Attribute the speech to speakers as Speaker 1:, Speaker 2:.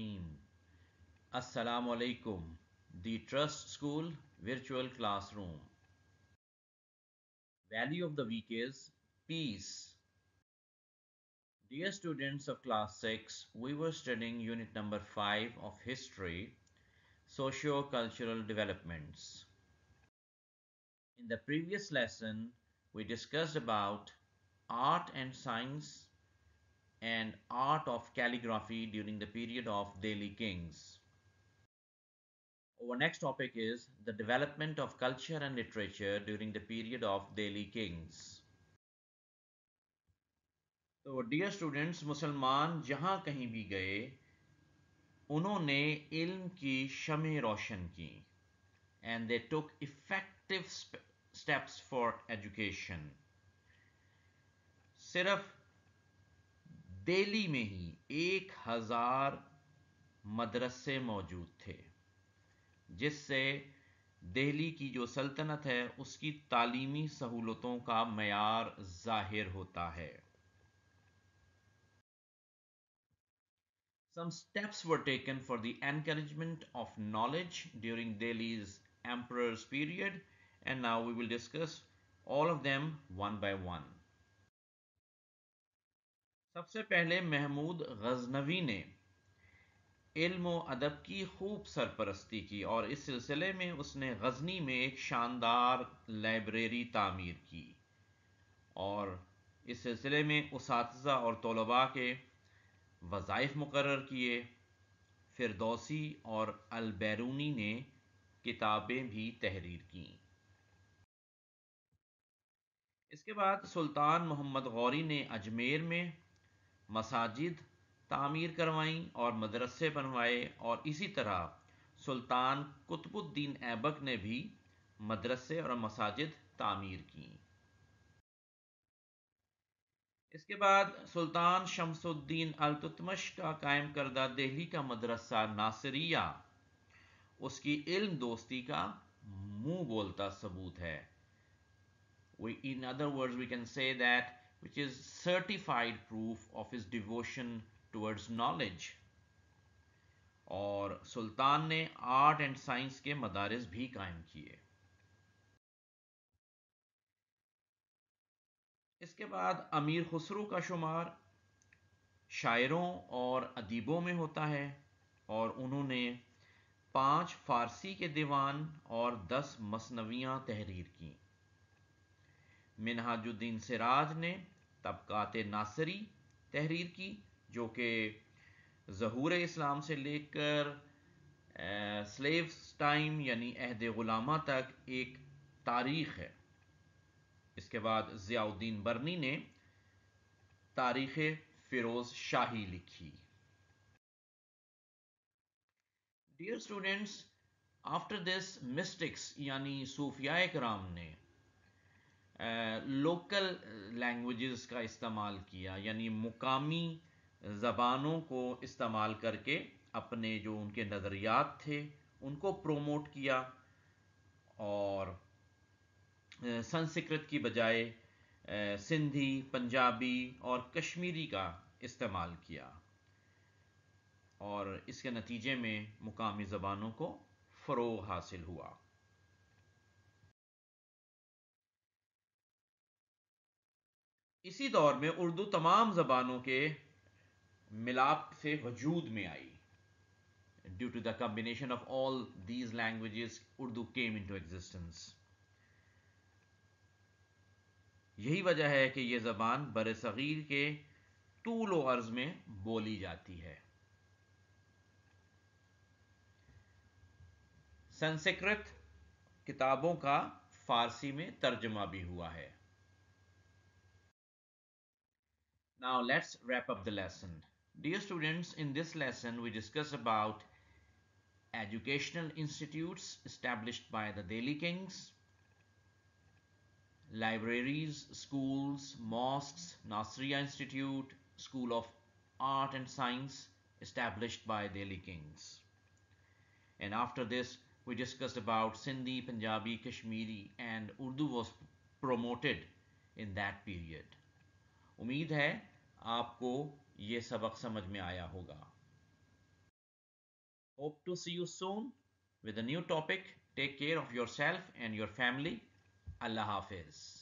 Speaker 1: Raheem. Assalamu alaikum. The Trust School Virtual Classroom. Value of the week is peace. Dear students of class 6, we were studying unit number 5 of history, socio-cultural developments. In the previous lesson, we discussed about art and science and art of calligraphy during the period of Delhi kings. Our next topic is the development of culture and literature during the period of Delhi kings. So, dear students, मुसलमान जहाँ कहीं भी गए उन्होंने इल्म की शमें रोशन की and they took effective steps for education. सिर्फ देली में ही एक हजार मदरसे मौजूद थे जिससे दिल्ली की जो सल्तनत है उसकी तालीमी सहूलतों का मैार जाहिर होता है Some steps were taken for the encouragement of knowledge during Delhi's emperor's period and now we will discuss all of them one by one. सबसे पहले महमूद गजनवी ने इल्म अदब की खूब सरपरस्ती की और इस सिलसिले में उसने गजनी में एक शानदार लाइब्रेरी तामीर की और इस सिलसिले में उस और तलबा के वज़ाइफ मुकर किए फिरदौसी और अलबैरूनी ने किताबें भी तहरीर कीं इसके बाद सुल्तान मोहम्मद गौरी ने अजमेर में मसाजिद तामीर करवाई और मदरसे बनवाए और इसी तरह सुल्तान कुतुबुद्दीन ऐबक ने भी मदरसे और मसाजिद तामीर की इसके बाद सुल्तान शमसुद्दीन अलतुतमश का कायम करदा दिल्ली का मदरसा नासरिया उसकी इल्म दोस्ती का मुंह बोलता सबूत है we in other words we can say that which is certified proof of his devotion towards knowledge. और सुल्तान ने आर्ट एंड साइंस के मदारस भी कायम किए इसके बाद अमीर खुसरो का शुमार शायरों और अदीबों में होता है और उन्होंने पांच फारसी के दीवान और दस मसनवियाँ तहरीर की मिनहाजुद्दीन सिराज ने तबक़ात नासरी तहरीर की जो कि जहूर इस्लाम से लेकर स्लेव्स टाइम यानी अहद ग़ुलामा तक एक तारीख़ है इसके बाद ज़ियाउद्दीन बर्नी ने तारीख़ फ़िरोज़ शाही लिखी dear students after this mystics यानी सूफिया कराम ने लोकल लैंग्वेजेस का इस्तेमाल किया यानी मुकामी ज़बानों को इस्तेमाल करके अपने जो उनके नज़रियात थे उनको प्रोमोट किया और संस्कृत की बजाय सिंधी पंजाबी और कश्मीरी का इस्तेमाल किया और इसके नतीजे में मुकामी ज़बानों को फ़रोग हासिल हुआ इसी दौर में उर्दू तमाम ज़बानों के मिलाप से वजूद में आई due to the combination of all these language Urdu came into existence यही वजह है कि यह ज़बान बर सग़ीर के तूल अर्ज़ में बोली जाती है संस्कृत किताबों का फारसी में तर्जमा भी हुआ है Now let's wrap up the lesson. Dear students, in this lesson we discuss about educational institutes established by the Delhi kings, libraries, schools, mosques, Nasriya Institute, School of Art and Science established by Delhi kings. And after this, we discussed about Sindhi, Punjabi, Kashmiri and Urdu was promoted in that period. उम्मीद hai. आपको ये सबक समझ में आया होगा hope to see you soon with new topic take care of yourself and your family अल्लाह हाफिज़